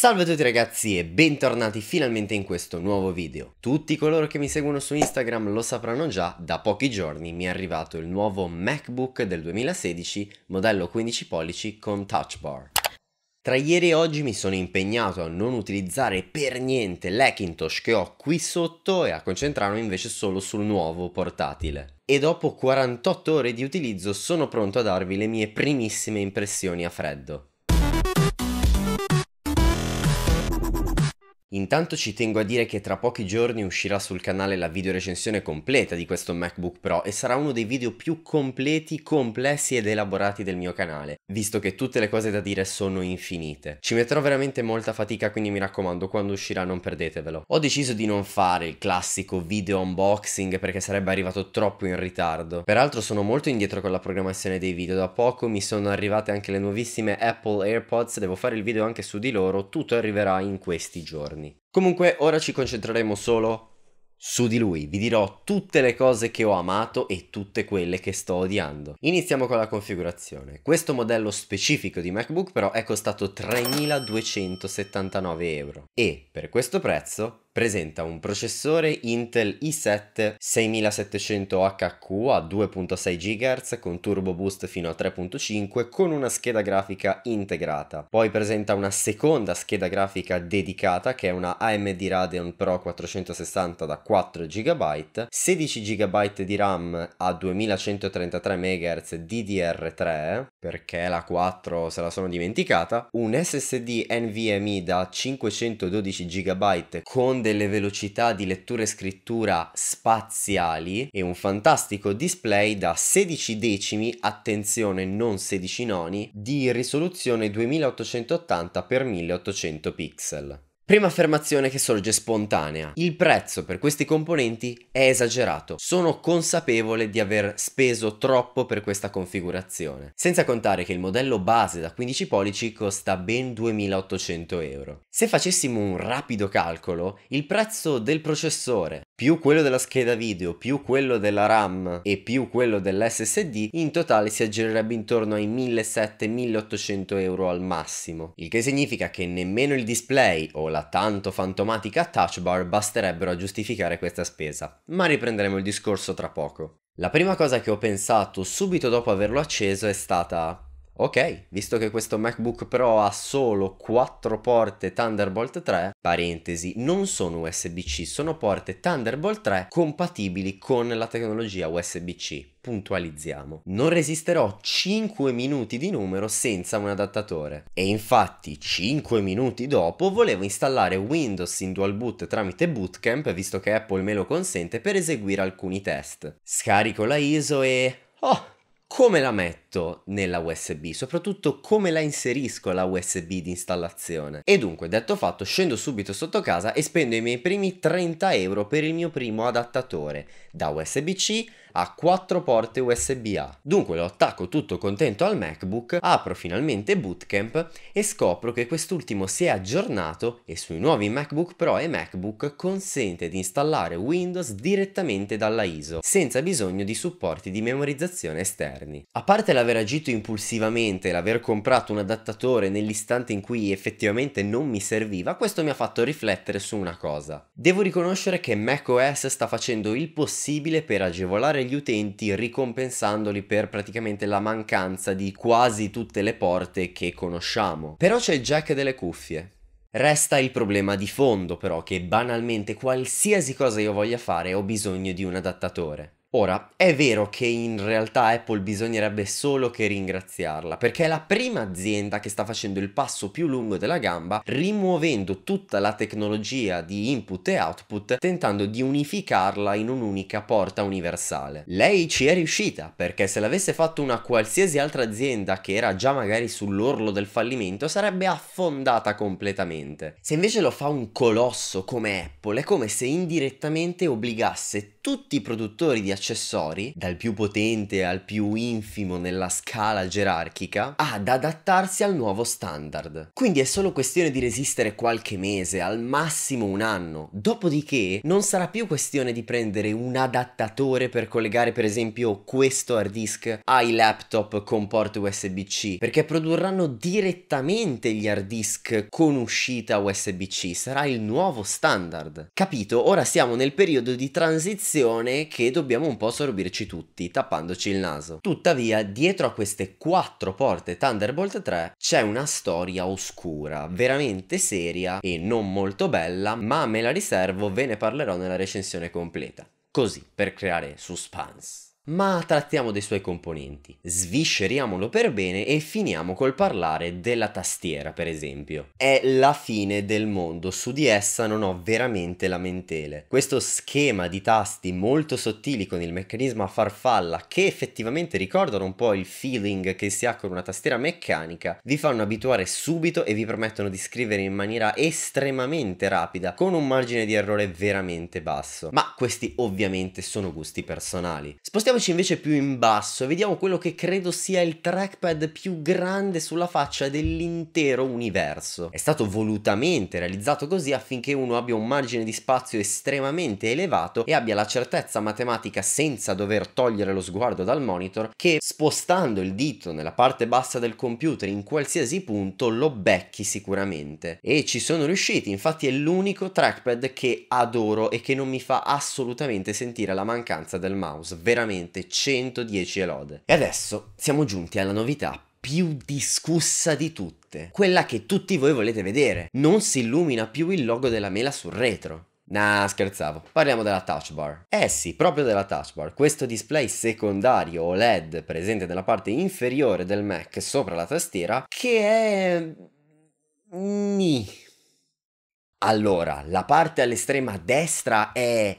Salve a tutti ragazzi e bentornati finalmente in questo nuovo video. Tutti coloro che mi seguono su Instagram lo sapranno già, da pochi giorni mi è arrivato il nuovo MacBook del 2016 modello 15 pollici con touch bar. Tra ieri e oggi mi sono impegnato a non utilizzare per niente l'Hackintosh che ho qui sotto e a concentrarmi invece solo sul nuovo portatile. E dopo 48 ore di utilizzo sono pronto a darvi le mie primissime impressioni a freddo. Intanto ci tengo a dire che tra pochi giorni uscirà sul canale la videorecensione completa di questo MacBook Pro e sarà uno dei video più completi, complessi ed elaborati del mio canale, visto che tutte le cose da dire sono infinite. Ci metterò veramente molta fatica quindi mi raccomando quando uscirà non perdetevelo. Ho deciso di non fare il classico video unboxing perché sarebbe arrivato troppo in ritardo. Peraltro sono molto indietro con la programmazione dei video, da poco mi sono arrivate anche le nuovissime Apple AirPods, devo fare il video anche su di loro, tutto arriverà in questi giorni. Comunque ora ci concentreremo solo su di lui, vi dirò tutte le cose che ho amato e tutte quelle che sto odiando. Iniziamo con la configurazione. Questo modello specifico di MacBook però è costato 3.279 euro e per questo prezzo presenta un processore Intel i7 6700HQ a 2.6 GHz con turbo boost fino a 3.5 con una scheda grafica integrata. Poi presenta una seconda scheda grafica dedicata che è una AMD Radeon Pro 460 da 4 GB, 16 GB di RAM a 2133 MHz DDR3 perché la 4 se la sono dimenticata, un SSD NVMe da 512 GB con delle velocità di lettura e scrittura spaziali e un fantastico display da 16 decimi, attenzione non 16 noni, di risoluzione 2880x1800 pixel. Prima affermazione che sorge spontanea. Il prezzo per questi componenti è esagerato. Sono consapevole di aver speso troppo per questa configurazione. Senza contare che il modello base da 15 pollici costa ben 2800 euro. Se facessimo un rapido calcolo, il prezzo del processore più quello della scheda video, più quello della RAM e più quello dell'SSD, in totale si aggirerebbe intorno ai 1700-1800 euro al massimo. Il che significa che nemmeno il display o la tanto fantomatica touch bar basterebbero a giustificare questa spesa. Ma riprenderemo il discorso tra poco. La prima cosa che ho pensato subito dopo averlo acceso è stata Ok, visto che questo MacBook Pro ha solo 4 porte Thunderbolt 3, parentesi, non sono USB-C, sono porte Thunderbolt 3 compatibili con la tecnologia USB-C. Puntualizziamo. Non resisterò 5 minuti di numero senza un adattatore. E infatti 5 minuti dopo volevo installare Windows in dual boot tramite Bootcamp, visto che Apple me lo consente, per eseguire alcuni test. Scarico la ISO e... Oh! come la metto nella USB, soprattutto come la inserisco la USB di installazione. E dunque, detto fatto, scendo subito sotto casa e spendo i miei primi 30 euro per il mio primo adattatore da USB-C ha 4 porte USB-A. Dunque lo attacco tutto contento al MacBook, apro finalmente Bootcamp e scopro che quest'ultimo si è aggiornato e sui nuovi MacBook Pro e MacBook consente di installare Windows direttamente dalla ISO, senza bisogno di supporti di memorizzazione esterni. A parte l'aver agito impulsivamente, e l'aver comprato un adattatore nell'istante in cui effettivamente non mi serviva, questo mi ha fatto riflettere su una cosa. Devo riconoscere che macOS sta facendo il possibile per agevolare gli gli utenti ricompensandoli per praticamente la mancanza di quasi tutte le porte che conosciamo. Però c'è il jack delle cuffie. Resta il problema di fondo però che banalmente qualsiasi cosa io voglia fare ho bisogno di un adattatore. Ora, è vero che in realtà Apple bisognerebbe solo che ringraziarla, perché è la prima azienda che sta facendo il passo più lungo della gamba, rimuovendo tutta la tecnologia di input e output, tentando di unificarla in un'unica porta universale. Lei ci è riuscita, perché se l'avesse fatto una qualsiasi altra azienda che era già magari sull'orlo del fallimento, sarebbe affondata completamente. Se invece lo fa un colosso come Apple, è come se indirettamente obbligasse tutti i produttori di accessori, dal più potente al più infimo nella scala gerarchica, ad adattarsi al nuovo standard. Quindi è solo questione di resistere qualche mese, al massimo un anno, dopodiché non sarà più questione di prendere un adattatore per collegare per esempio questo hard disk ai laptop con port USB-C, perché produrranno direttamente gli hard disk con uscita USB-C, sarà il nuovo standard. Capito? Ora siamo nel periodo di transizione lezione che dobbiamo un po' sorbirci tutti, tappandoci il naso. Tuttavia, dietro a queste quattro porte Thunderbolt 3 c'è una storia oscura, veramente seria e non molto bella, ma me la riservo, ve ne parlerò nella recensione completa. Così, per creare suspense ma trattiamo dei suoi componenti. Svisceriamolo per bene e finiamo col parlare della tastiera, per esempio. È la fine del mondo, su di essa non ho veramente lamentele. Questo schema di tasti molto sottili con il meccanismo a farfalla, che effettivamente ricordano un po' il feeling che si ha con una tastiera meccanica, vi fanno abituare subito e vi permettono di scrivere in maniera estremamente rapida, con un margine di errore veramente basso. Ma questi ovviamente sono gusti personali. Spostiamo spostandoci invece più in basso, e vediamo quello che credo sia il trackpad più grande sulla faccia dell'intero universo. È stato volutamente realizzato così affinché uno abbia un margine di spazio estremamente elevato e abbia la certezza matematica senza dover togliere lo sguardo dal monitor che spostando il dito nella parte bassa del computer in qualsiasi punto lo becchi sicuramente. E ci sono riusciti, infatti è l'unico trackpad che adoro e che non mi fa assolutamente sentire la mancanza del mouse, veramente veramente 110 lode. E adesso siamo giunti alla novità più discussa di tutte, quella che tutti voi volete vedere. Non si illumina più il logo della mela sul retro. Nah, scherzavo. Parliamo della touch bar. Eh sì, proprio della touch bar. Questo display secondario OLED presente nella parte inferiore del Mac sopra la tastiera che è... Ni. Allora, la parte all'estrema destra è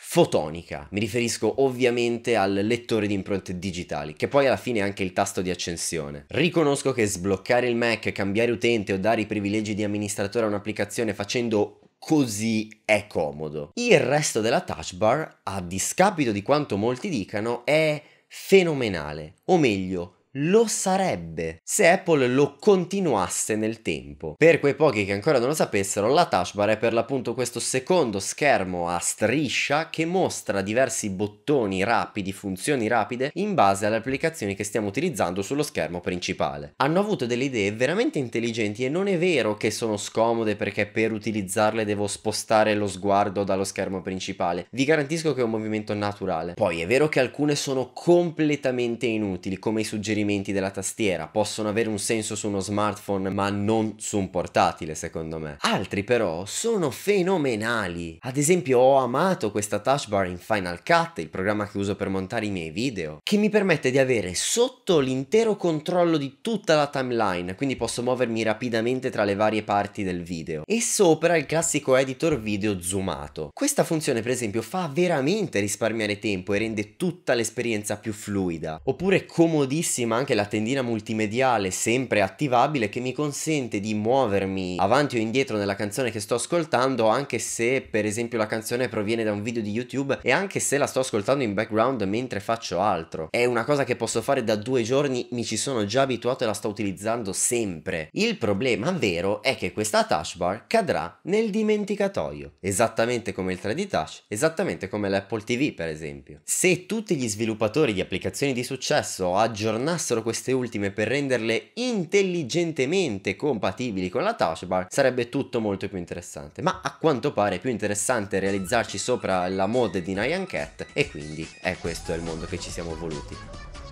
fotonica. Mi riferisco ovviamente al lettore di impronte digitali, che poi alla fine è anche il tasto di accensione. Riconosco che sbloccare il Mac, cambiare utente o dare i privilegi di amministratore a un'applicazione facendo così è comodo. Il resto della touch bar, a discapito di quanto molti dicano, è fenomenale, o meglio, lo sarebbe se Apple lo continuasse nel tempo. Per quei pochi che ancora non lo sapessero, la touch bar è per l'appunto questo secondo schermo a striscia che mostra diversi bottoni rapidi, funzioni rapide, in base alle applicazioni che stiamo utilizzando sullo schermo principale. Hanno avuto delle idee veramente intelligenti e non è vero che sono scomode perché per utilizzarle devo spostare lo sguardo dallo schermo principale. Vi garantisco che è un movimento naturale. Poi è vero che alcune sono completamente inutili, come i suggerimenti movimenti della tastiera, possono avere un senso su uno smartphone ma non su un portatile secondo me. Altri però sono fenomenali. Ad esempio ho amato questa touch bar in Final Cut, il programma che uso per montare i miei video, che mi permette di avere sotto l'intero controllo di tutta la timeline, quindi posso muovermi rapidamente tra le varie parti del video. E sopra il classico editor video zoomato. Questa funzione per esempio fa veramente risparmiare tempo e rende tutta l'esperienza più fluida. Oppure comodissima ma anche la tendina multimediale sempre attivabile che mi consente di muovermi avanti o indietro nella canzone che sto ascoltando anche se per esempio la canzone proviene da un video di YouTube e anche se la sto ascoltando in background mentre faccio altro. È una cosa che posso fare da due giorni, mi ci sono già abituato e la sto utilizzando sempre. Il problema vero è che questa touch bar cadrà nel dimenticatoio, esattamente come il 3D Touch, esattamente come l'Apple TV per esempio. Se tutti gli sviluppatori di applicazioni di successo aggiornassero combinassero queste ultime per renderle intelligentemente compatibili con la touch bar sarebbe tutto molto più interessante. Ma a quanto pare è più interessante realizzarci sopra la mod di Nyan Cat e quindi è questo il mondo che ci siamo voluti.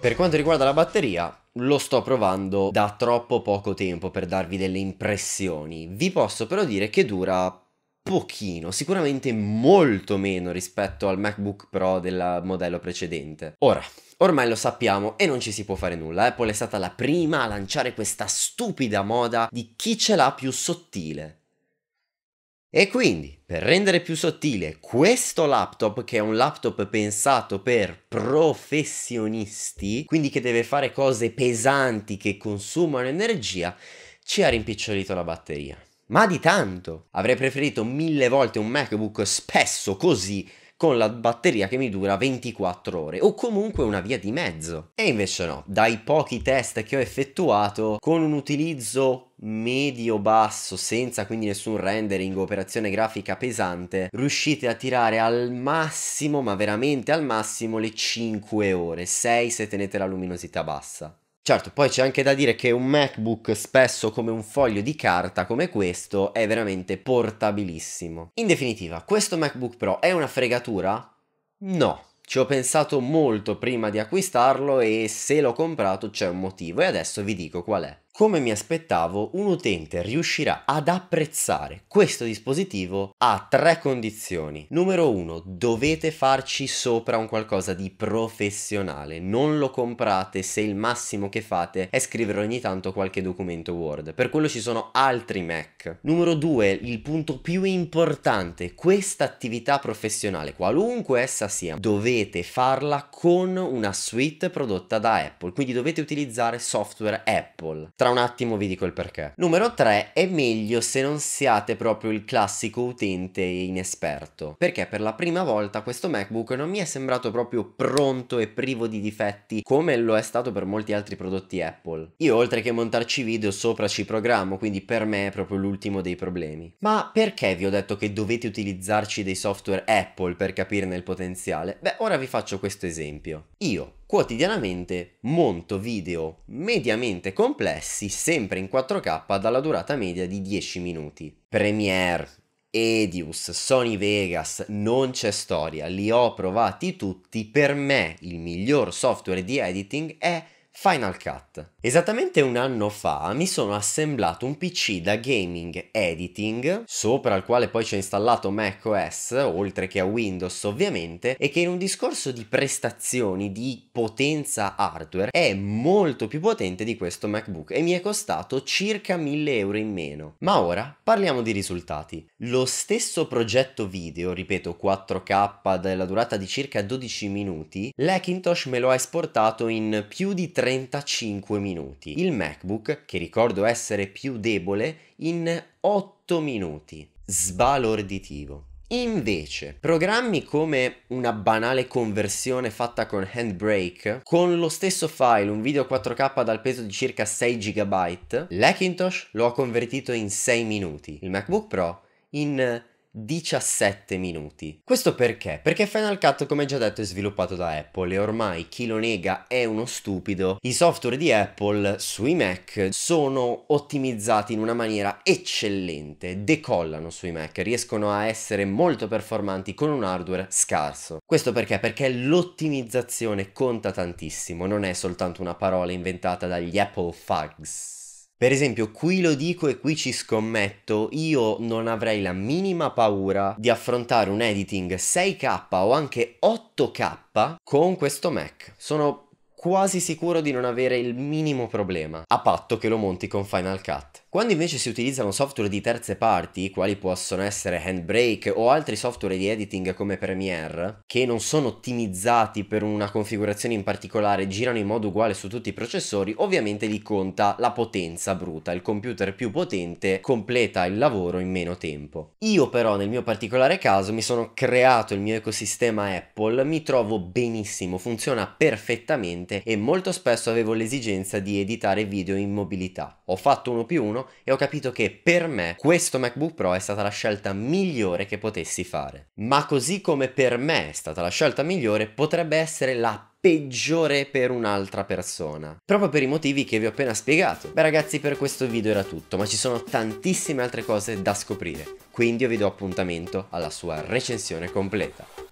Per quanto riguarda la batteria, lo sto provando da troppo poco tempo per darvi delle impressioni. Vi posso però dire che dura pochino, sicuramente molto meno rispetto al MacBook Pro del modello precedente. Ora, Ormai lo sappiamo e non ci si può fare nulla, eh. Apple è stata la prima a lanciare questa stupida moda di chi ce l'ha più sottile. E quindi, per rendere più sottile questo laptop, che è un laptop pensato per professionisti, quindi che deve fare cose pesanti che consumano energia, ci ha rimpicciolito la batteria. Ma di tanto! Avrei preferito mille volte un MacBook spesso così con la batteria che mi dura 24 ore o comunque una via di mezzo. E invece no, dai pochi test che ho effettuato con un utilizzo medio basso senza quindi nessun rendering operazione grafica pesante riuscite a tirare al massimo ma veramente al massimo le 5 ore 6 se tenete la luminosità bassa Certo, poi c'è anche da dire che un MacBook spesso come un foglio di carta come questo è veramente portabilissimo. In definitiva, questo MacBook Pro è una fregatura? No. Ci ho pensato molto prima di acquistarlo e se l'ho comprato c'è un motivo e adesso vi dico qual è. Come mi aspettavo, un utente riuscirà ad apprezzare questo dispositivo a tre condizioni. Numero uno, dovete farci sopra un qualcosa di professionale, non lo comprate se il massimo che fate è scrivere ogni tanto qualche documento Word. Per quello ci sono altri Mac. Numero due, il punto più importante, questa attività professionale, qualunque essa sia, dovete farla con una suite prodotta da Apple, quindi dovete utilizzare software Apple tra un attimo vi dico il perché. Numero 3. È meglio se non siate proprio il classico utente inesperto, perché per la prima volta questo MacBook non mi è sembrato proprio pronto e privo di difetti come lo è stato per molti altri prodotti Apple. Io oltre che montarci video sopra ci programmo, quindi per me è proprio l'ultimo dei problemi. Ma perché vi ho detto che dovete utilizzarci dei software Apple per capirne il potenziale? Beh, ora vi faccio questo esempio. Io, quotidianamente monto video mediamente complessi, sempre in 4K, dalla durata media di 10 minuti. Premiere, Edius, Sony Vegas, non c'è storia, li ho provati tutti, per me il miglior software di editing è Final Cut. Esattamente un anno fa mi sono assemblato un PC da gaming editing, sopra il quale poi ci ho installato macOS, oltre che a Windows ovviamente, e che in un discorso di prestazioni, di potenza hardware, è molto più potente di questo MacBook e mi è costato circa 1000 euro in meno. Ma ora parliamo di risultati. Lo stesso progetto video, ripeto 4K della durata di circa 12 minuti, l'Hackintosh me lo ha esportato in più di 3 35 minuti, il MacBook, che ricordo essere più debole, in 8 minuti. Sbalorditivo. Invece, programmi come una banale conversione fatta con Handbrake, con lo stesso file, un video 4K dal peso di circa 6 GB, l'Hackintosh lo ha convertito in 6 minuti, il MacBook Pro in 17 minuti. Questo perché? Perché Final Cut, come già detto, è sviluppato da Apple e ormai chi lo nega è uno stupido. I software di Apple sui Mac sono ottimizzati in una maniera eccellente, decollano sui Mac, riescono a essere molto performanti con un hardware scarso. Questo perché? Perché l'ottimizzazione conta tantissimo, non è soltanto una parola inventata dagli Apple Fugs. Per esempio, qui lo dico e qui ci scommetto, io non avrei la minima paura di affrontare un editing 6K o anche 8K con questo Mac. Sono quasi sicuro di non avere il minimo problema, a patto che lo monti con Final Cut. Quando invece si utilizzano software di terze parti, quali possono essere Handbrake o altri software di editing come Premiere, che non sono ottimizzati per una configurazione in particolare, girano in modo uguale su tutti i processori, ovviamente li conta la potenza bruta, il computer più potente completa il lavoro in meno tempo. Io però nel mio particolare caso mi sono creato il mio ecosistema Apple, mi trovo benissimo, funziona perfettamente e molto spesso avevo l'esigenza di editare video in mobilità. Ho fatto uno più uno e ho capito che per me questo MacBook Pro è stata la scelta migliore che potessi fare. Ma così come per me è stata la scelta migliore, potrebbe essere la peggiore per un'altra persona. Proprio per i motivi che vi ho appena spiegato. Beh ragazzi per questo video era tutto, ma ci sono tantissime altre cose da scoprire, quindi io vi do appuntamento alla sua recensione completa.